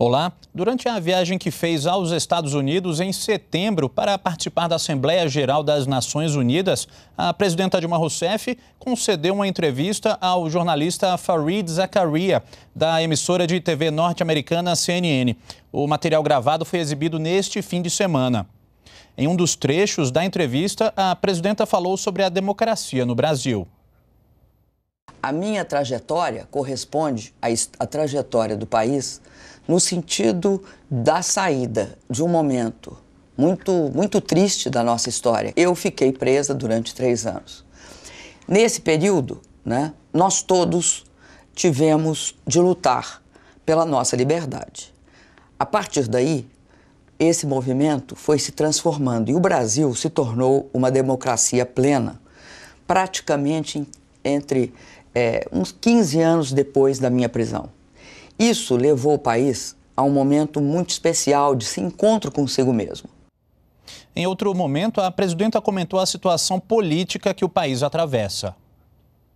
Olá. Durante a viagem que fez aos Estados Unidos em setembro para participar da Assembleia Geral das Nações Unidas, a presidenta Dilma Rousseff concedeu uma entrevista ao jornalista Farid Zakaria, da emissora de TV norte-americana CNN. O material gravado foi exibido neste fim de semana. Em um dos trechos da entrevista, a presidenta falou sobre a democracia no Brasil. A minha trajetória corresponde à trajetória do país no sentido da saída de um momento muito, muito triste da nossa história. Eu fiquei presa durante três anos. Nesse período, né, nós todos tivemos de lutar pela nossa liberdade. A partir daí, esse movimento foi se transformando e o Brasil se tornou uma democracia plena, praticamente entre é, uns 15 anos depois da minha prisão. Isso levou o país a um momento muito especial de se encontro consigo mesmo. Em outro momento, a presidenta comentou a situação política que o país atravessa.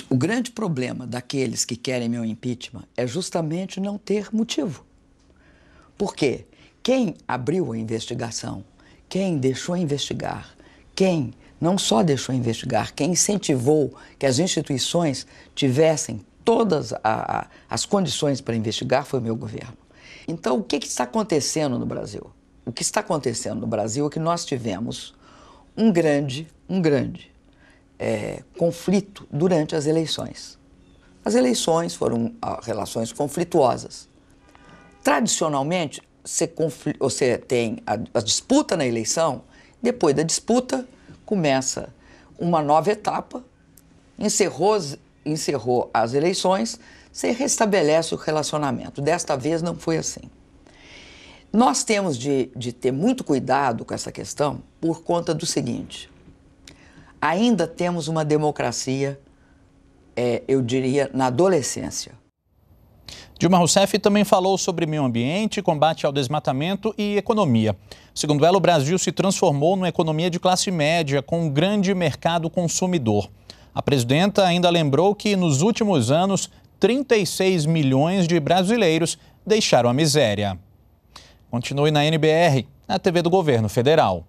O grande problema daqueles que querem meu impeachment é justamente não ter motivo. Por quê? Quem abriu a investigação, quem deixou investigar, quem não só deixou investigar, quem incentivou que as instituições tivessem todas a, a, as condições para investigar foi o meu governo. Então, o que, que está acontecendo no Brasil? O que está acontecendo no Brasil é que nós tivemos um grande, um grande é, conflito durante as eleições. As eleições foram ah, relações conflituosas. Tradicionalmente, você, confl... você tem a, a disputa na eleição, depois da disputa começa uma nova etapa, encerrou encerrou as eleições, você restabelece o relacionamento. Desta vez não foi assim. Nós temos de, de ter muito cuidado com essa questão por conta do seguinte: ainda temos uma democracia, é, eu diria, na adolescência. Dilma Rousseff também falou sobre meio ambiente, combate ao desmatamento e economia. Segundo ela, o Brasil se transformou numa economia de classe média, com um grande mercado consumidor. A presidenta ainda lembrou que, nos últimos anos, 36 milhões de brasileiros deixaram a miséria. Continue na NBR, na TV do Governo Federal.